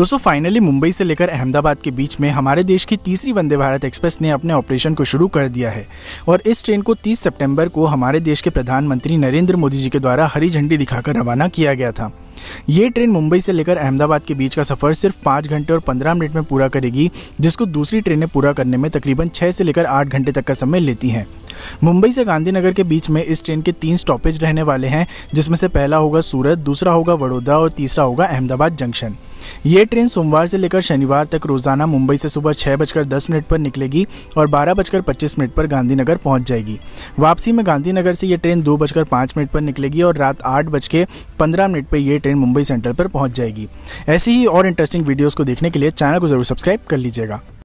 दोस्तों फाइनली मुंबई से लेकर अहमदाबाद के बीच में हमारे देश की तीसरी वंदे भारत एक्सप्रेस ने अपने ऑपरेशन को शुरू कर दिया है और इस ट्रेन को 30 सितंबर को हमारे देश के प्रधानमंत्री नरेंद्र मोदी जी के द्वारा हरी झंडी दिखाकर रवाना किया गया था ये ट्रेन मुंबई से लेकर अहमदाबाद के बीच का सफर सिर्फ पाँच घंटे और पंद्रह मिनट में पूरा करेगी जिसको दूसरी ट्रेनें पूरा करने में तकरीबन छः से लेकर आठ घंटे तक का समय लेती हैं मुंबई से गांधीनगर के बीच में इस ट्रेन के तीन स्टॉपेज रहने वाले हैं जिसमें से पहला होगा सूरत दूसरा होगा वडोदरा और तीसरा होगा अहमदाबाद जंक्शन ये ट्रेन सोमवार से लेकर शनिवार तक रोजाना मुंबई से सुबह छः बजकर दस मिनट पर निकलेगी और बारह बजकर पच्चीस मिनट पर गांधीनगर पहुंच जाएगी वापसी में गांधीनगर से यह ट्रेन दो बजकर पाँच मिनट पर निकलेगी और रात आठ बज के पंद्रह मिनट पर यह ट्रेन मुंबई सेंट्रल पर पहुँच जाएगी ऐसी ही और इंटरेस्टिंग वीडियोज़ को देखने के लिए चैनल को जरूर सब्सक्राइब कर लीजिएगा